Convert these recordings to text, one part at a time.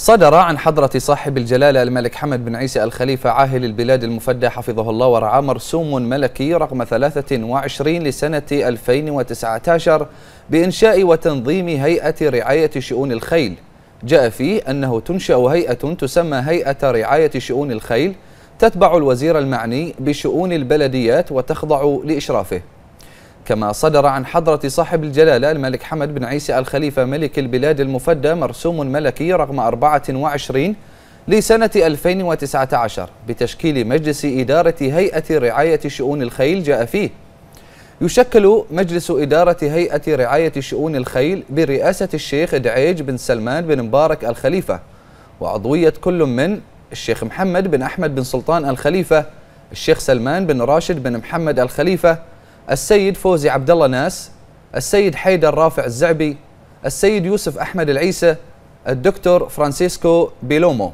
صدر عن حضرة صاحب الجلالة الملك حمد بن عيسى الخليفة عاهل البلاد المفدى حفظه الله ورعاه مرسوم ملكي رقم 23 لسنة 2019 بإنشاء وتنظيم هيئة رعاية شؤون الخيل جاء فيه أنه تنشأ هيئة تسمى هيئة رعاية شؤون الخيل تتبع الوزير المعني بشؤون البلديات وتخضع لإشرافه كما صدر عن حضرة صاحب الجلالة الملك حمد بن عيسى الخليفة ملك البلاد المفدى مرسوم ملكي رقم 24 لسنة 2019 بتشكيل مجلس إدارة هيئة رعاية شؤون الخيل جاء فيه يشكل مجلس إدارة هيئة رعاية شؤون الخيل برئاسة الشيخ دعيج بن سلمان بن مبارك الخليفة وعضوية كل من الشيخ محمد بن أحمد بن سلطان الخليفة الشيخ سلمان بن راشد بن محمد الخليفة السيد فوزي عبد الله ناس السيد حيدر رافع الزعبي السيد يوسف أحمد العيسى الدكتور فرانسيسكو بيلومو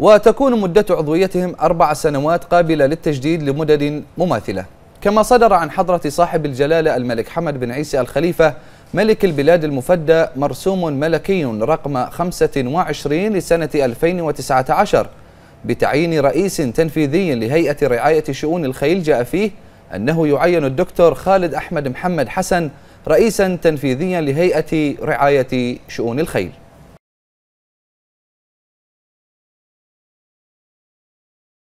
وتكون مدة عضويتهم أربع سنوات قابلة للتجديد لمدد مماثلة كما صدر عن حضرة صاحب الجلالة الملك حمد بن عيسى الخليفة ملك البلاد المفدى مرسوم ملكي رقم 25 لسنة 2019 بتعيين رئيس تنفيذي لهيئة رعاية شؤون الخيل جاء فيه أنه يعين الدكتور خالد أحمد محمد حسن رئيسا تنفيذيا لهيئة رعاية شؤون الخيل